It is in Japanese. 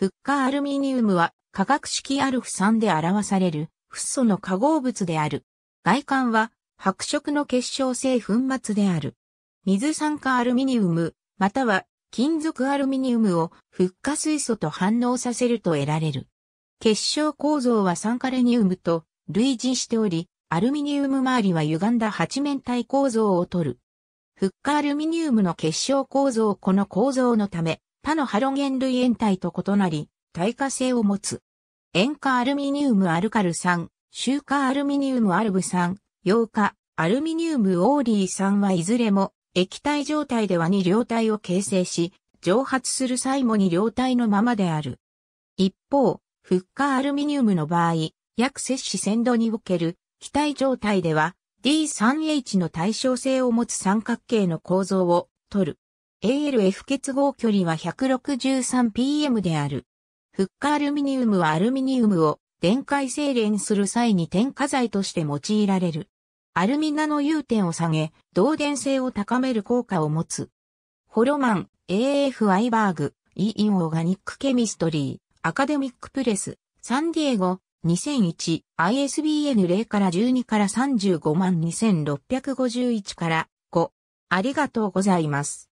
フッカアルミニウムは化学式アルフ酸で表されるフッ素の化合物である。外観は白色の結晶性粉末である。水酸化アルミニウム、または金属アルミニウムをフッ化水素と反応させると得られる。結晶構造は酸化レニウムと類似しており、アルミニウム周りは歪んだ八面体構造をとる。フッカアルミニウムの結晶構造この構造のため、他のハロゲン類塩体と異なり、耐火性を持つ。塩化アルミニウムアルカル酸、周化アルミニウムアルブ酸、溶化アルミニウムオーリー酸はいずれも液体状態ではに両体を形成し、蒸発する際もに両体のままである。一方、フッ化アルミニウムの場合、約摂氏鮮度における気体状態では D3H の対称性を持つ三角形の構造を取る。ALF 結合距離は 163pm である。フッカアルミニウムはアルミニウムを電解精錬する際に添加剤として用いられる。アルミナの融点を下げ、導電性を高める効果を持つ。ホロマン、AF アイバーグ、E インオーガニックケミストリー、アカデミックプレス、サンディエゴ、2001、ISBN 0から12から35万2651から5。ありがとうございます。